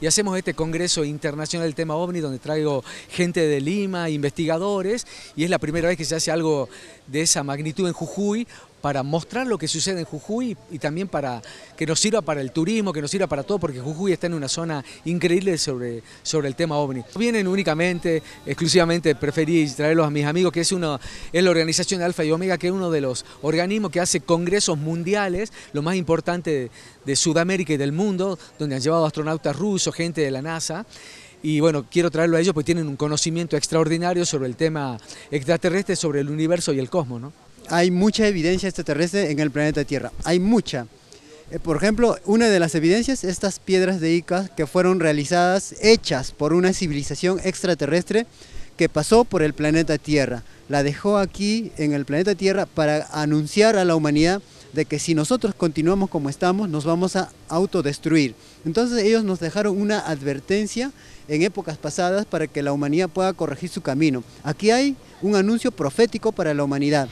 Y hacemos este Congreso Internacional del Tema OVNI donde traigo gente de Lima, investigadores, y es la primera vez que se hace algo de esa magnitud en Jujuy, para mostrar lo que sucede en Jujuy y también para que nos sirva para el turismo, que nos sirva para todo, porque Jujuy está en una zona increíble sobre, sobre el tema OVNI. Vienen únicamente, exclusivamente, preferí traerlos a mis amigos, que es, uno, es la organización de Alfa y Omega, que es uno de los organismos que hace congresos mundiales, lo más importante de, de Sudamérica y del mundo, donde han llevado astronautas rusos, gente de la NASA y bueno, quiero traerlo a ellos porque tienen un conocimiento extraordinario sobre el tema extraterrestre, sobre el universo y el cosmos, ¿no? hay mucha evidencia extraterrestre en el planeta Tierra, hay mucha. Eh, por ejemplo, una de las evidencias, estas piedras de Ica que fueron realizadas, hechas por una civilización extraterrestre que pasó por el planeta Tierra. La dejó aquí en el planeta Tierra para anunciar a la humanidad de que si nosotros continuamos como estamos, nos vamos a autodestruir. Entonces ellos nos dejaron una advertencia en épocas pasadas para que la humanidad pueda corregir su camino. Aquí hay un anuncio profético para la humanidad.